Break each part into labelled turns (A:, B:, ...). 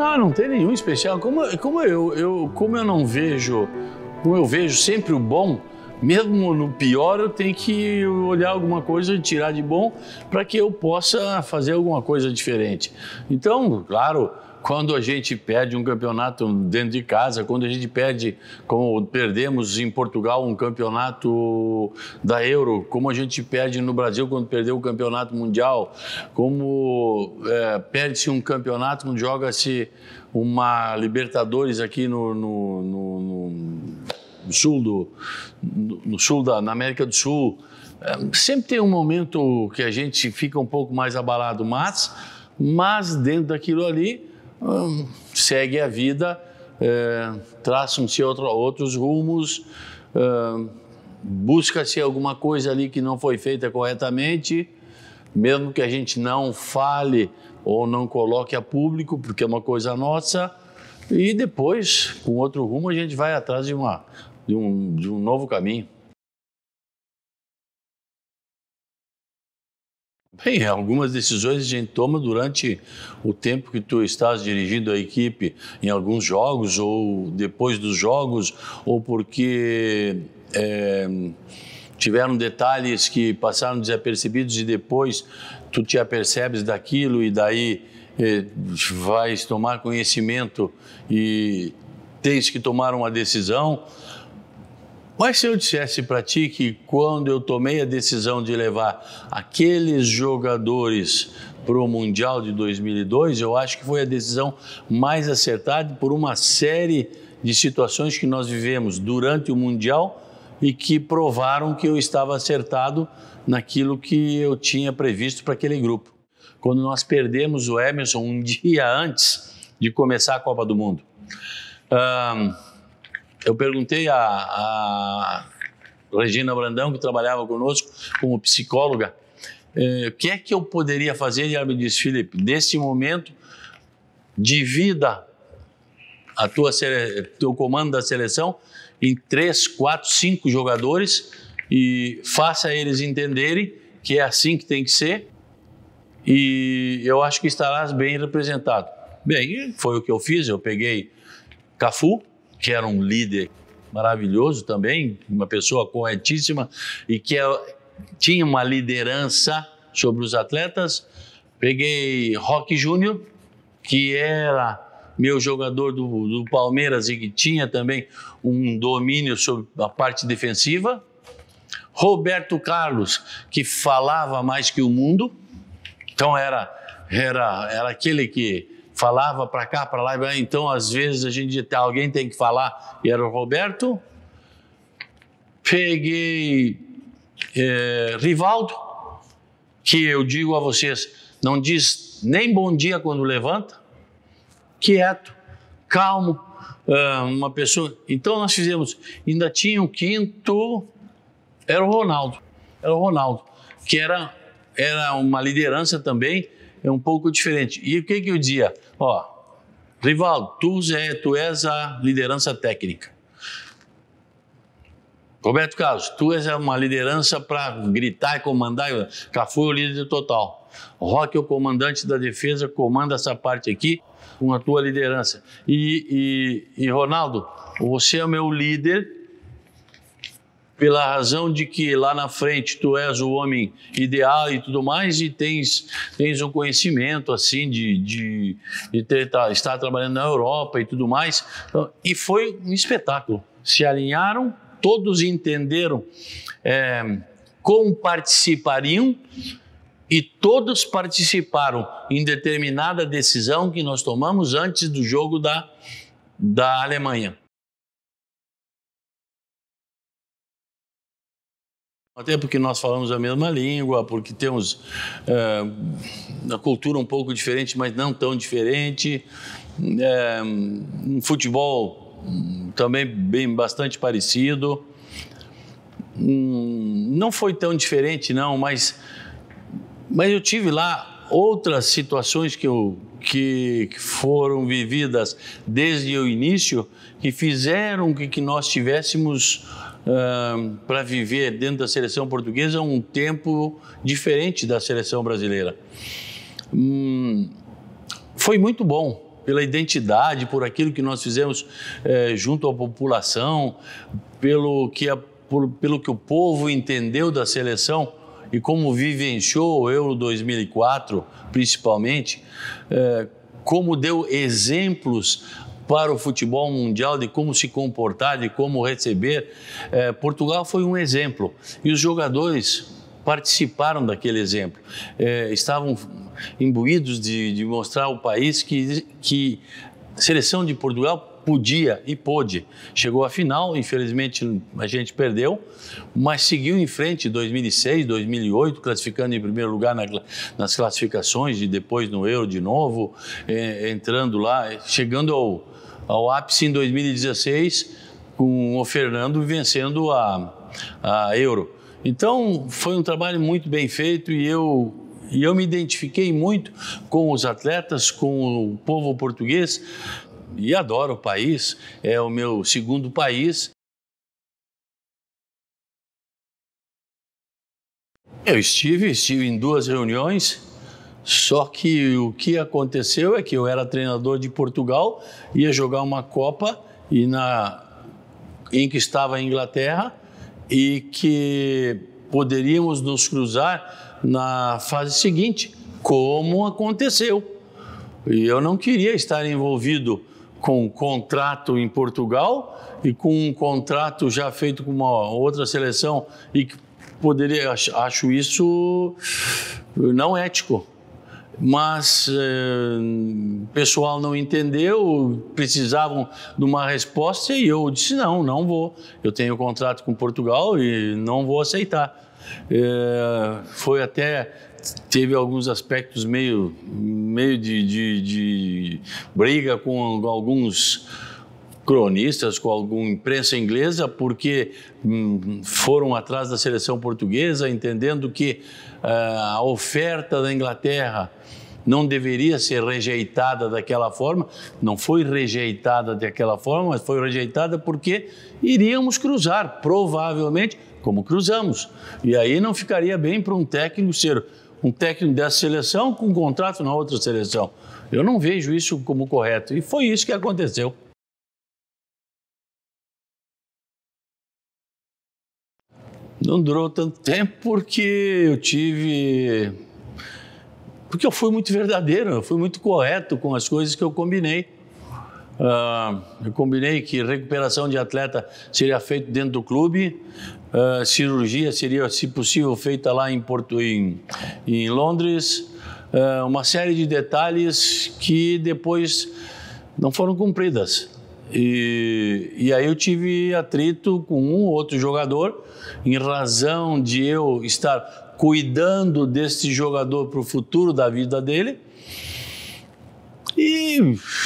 A: Não, ah, não tem nenhum especial. Como, como, eu, eu, como eu não vejo, como eu vejo sempre o bom, mesmo no pior, eu tenho que olhar alguma coisa e tirar de bom para que eu possa fazer alguma coisa diferente. Então, claro, quando a gente perde um campeonato dentro de casa, quando a gente perde, como perdemos em Portugal um campeonato da Euro, como a gente perde no Brasil quando perdeu o campeonato mundial, como é, perde-se um campeonato quando joga-se uma Libertadores aqui no, no, no, no sul do no sul da na América do Sul. É, sempre tem um momento que a gente fica um pouco mais abalado, mas mas dentro daquilo ali hum, segue a vida, é, traçam-se outro, outros rumos, é, busca-se alguma coisa ali que não foi feita corretamente, mesmo que a gente não fale ou não coloque a público, porque é uma coisa nossa, e depois, com outro rumo, a gente vai atrás de, uma, de, um, de um novo caminho. Bem, algumas decisões a gente toma durante o tempo que tu estás dirigindo a equipe em alguns jogos ou depois dos jogos ou porque é, tiveram detalhes que passaram desapercebidos e depois tu te apercebes daquilo e daí é, vais tomar conhecimento e tens que tomar uma decisão. Mas se eu dissesse para ti que quando eu tomei a decisão de levar aqueles jogadores para o Mundial de 2002, eu acho que foi a decisão mais acertada por uma série de situações que nós vivemos durante o Mundial e que provaram que eu estava acertado naquilo que eu tinha previsto para aquele grupo. Quando nós perdemos o Emerson um dia antes de começar a Copa do Mundo. Um, eu perguntei a, a Regina Brandão, que trabalhava conosco como psicóloga, é, o que é que eu poderia fazer? E ela me disse, Felipe, nesse momento, divida a tua teu comando da seleção em três, quatro, cinco jogadores e faça eles entenderem que é assim que tem que ser e eu acho que estarás bem representado. Bem, foi o que eu fiz, eu peguei Cafu, que era um líder maravilhoso também, uma pessoa corretíssima e que é, tinha uma liderança sobre os atletas. Peguei Rock Júnior, que era meu jogador do, do, Palmeiras e que tinha também um domínio sobre a parte defensiva. Roberto Carlos, que falava mais que o mundo, então era, era, era aquele que falava para cá, para lá. Então, às vezes, a gente tá, alguém tem que falar, e era o Roberto. Peguei é, Rivaldo, que eu digo a vocês, não diz nem bom dia quando levanta, quieto, calmo, ah, uma pessoa. Então, nós fizemos. Ainda tinha o um quinto, era o Ronaldo, era o Ronaldo, que era, era uma liderança também é um pouco diferente. E o que, que eu dizia? Ó, Rivaldo, tu, é, tu és a liderança técnica. Roberto Carlos, tu és uma liderança para gritar e comandar. Cafu é o líder total. Rock é o comandante da defesa, comanda essa parte aqui com a tua liderança. E, e, e Ronaldo, você é o meu líder pela razão de que lá na frente tu és o homem ideal e tudo mais, e tens, tens um conhecimento assim de, de, de ter, tá, estar trabalhando na Europa e tudo mais. Então, e foi um espetáculo. Se alinharam, todos entenderam é, como participariam e todos participaram em determinada decisão que nós tomamos antes do jogo da, da Alemanha. Até porque nós falamos a mesma língua, porque temos é, eh, uma cultura um pouco diferente, mas não tão diferente. É, um futebol também bem, bastante parecido. Hum, não foi tão diferente, não, mas, mas eu tive lá outras situações que, eu, que, que foram vividas desde o início que fizeram que, que nós tivéssemos para viver dentro da seleção portuguesa é um tempo diferente da seleção brasileira. Hum, foi muito bom pela identidade, por aquilo que nós fizemos eh, junto à população, pelo que, a, por, pelo que o povo entendeu da seleção e como vivenciou o Euro 2004, principalmente, eh, como deu exemplos para o futebol mundial, de como se comportar, de como receber. É, Portugal foi um exemplo e os jogadores participaram daquele exemplo, é, estavam imbuídos de, de, mostrar ao país que, que a seleção de Portugal podia e pôde. Chegou à final, infelizmente a gente perdeu, mas seguiu em frente 2006, 2008, classificando em primeiro lugar na, nas classificações e depois no Euro de novo, é, entrando lá, chegando ao, ao ápice em 2016 com o Fernando vencendo a, a Euro. Então foi um trabalho muito bem feito e eu e eu me identifiquei muito com os atletas, com o povo português e adoro o país. É o meu segundo país. Eu estive, estive em duas reuniões só que o que aconteceu é que eu era treinador de Portugal, ia jogar uma Copa e na em que estava a Inglaterra e que poderíamos nos cruzar na fase seguinte, como aconteceu. E eu não queria estar envolvido com um contrato em Portugal e com um contrato já feito com uma outra seleção e que poderia acho isso não ético mas eh, o pessoal não entendeu, precisavam de uma resposta e eu disse: não, não vou. Eu tenho contrato com Portugal e não vou aceitar. É, foi até teve alguns aspectos meio meio de, de, de briga com alguns cronistas com alguma imprensa inglesa porque hum, foram atrás da seleção portuguesa, entendendo que uh, a oferta da Inglaterra não deveria ser rejeitada daquela forma. Não foi rejeitada daquela forma, mas foi rejeitada porque iríamos cruzar, provavelmente, como cruzamos. E aí não ficaria bem para um técnico ser um técnico dessa seleção com um contrato na outra seleção. Eu não vejo isso como correto. E foi isso que aconteceu. Não durou tanto tempo porque eu tive. Porque eu fui muito verdadeiro, eu fui muito correto com as coisas que eu combinei. Uh, eu combinei que recuperação de atleta seria feita dentro do clube, uh, cirurgia seria, se possível, feita lá em, Porto, em, em Londres, uh, uma série de detalhes que depois não foram cumpridas. E, e aí eu tive atrito com um ou outro jogador, em razão de eu estar cuidando desse jogador para o futuro da vida dele. E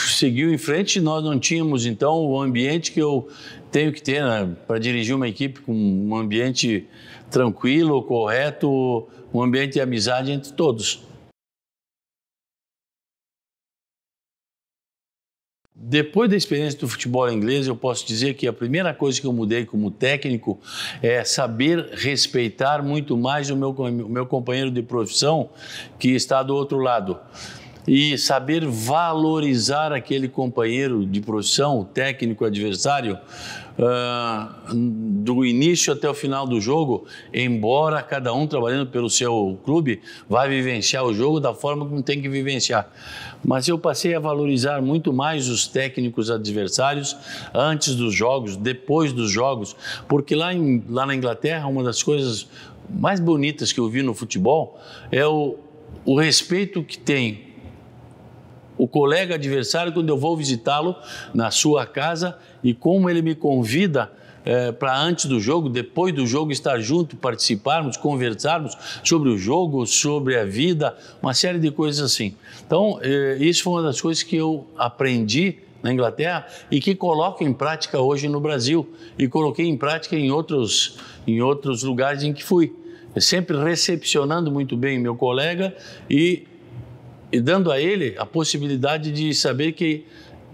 A: seguiu em frente, nós não tínhamos então o ambiente que eu tenho que ter né, para dirigir uma equipe com um ambiente tranquilo, correto, um ambiente de amizade entre todos. Depois da experiência do futebol inglês, eu posso dizer que a primeira coisa que eu mudei como técnico é saber respeitar muito mais o meu, o meu companheiro de profissão que está do outro lado e saber valorizar aquele companheiro de profissão, o técnico, adversário, uh, do início até o final do jogo, embora cada um trabalhando pelo seu clube, vai vivenciar o jogo da forma como tem que vivenciar. Mas eu passei a valorizar muito mais os técnicos adversários antes dos jogos, depois dos jogos, porque lá, em, lá na Inglaterra, uma das coisas mais bonitas que eu vi no futebol é o, o respeito que tem o colega adversário quando eu vou visitá-lo na sua casa e como ele me convida é, eh, para antes do jogo, depois do jogo, estar junto, participarmos, conversarmos sobre o jogo, sobre a vida, uma série de coisas assim. Então, é, isso foi uma das coisas que eu aprendi na Inglaterra e que coloco em prática hoje no Brasil e coloquei em prática em outros, em outros lugares em que fui. Sempre recepcionando muito bem meu colega e e dando a ele a possibilidade de saber que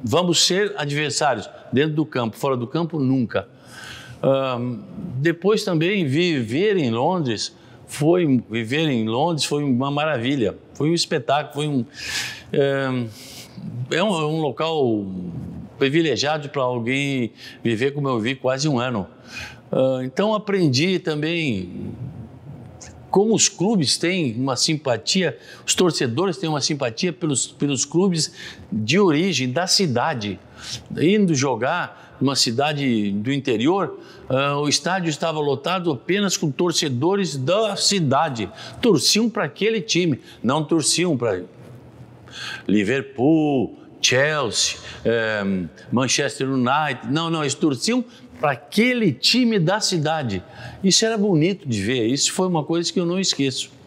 A: vamos ser adversários dentro do campo, fora do campo, nunca. depois também viver em Londres foi viver em Londres foi uma maravilha, foi um espetáculo, foi um é, é um, é um, local privilegiado para alguém viver como eu vi quase um ano. Uh, então aprendi também como os clubes têm uma simpatia, os torcedores têm uma simpatia pelos, pelos clubes de origem, da cidade. Indo jogar numa cidade do interior, uh, o estádio estava lotado apenas com torcedores da cidade. Torciam para aquele time, não torciam para Liverpool, Chelsea, eh, Manchester United. Não, não, eles torciam para aquele time da cidade. Isso era bonito de ver, isso foi uma coisa que eu não esqueço.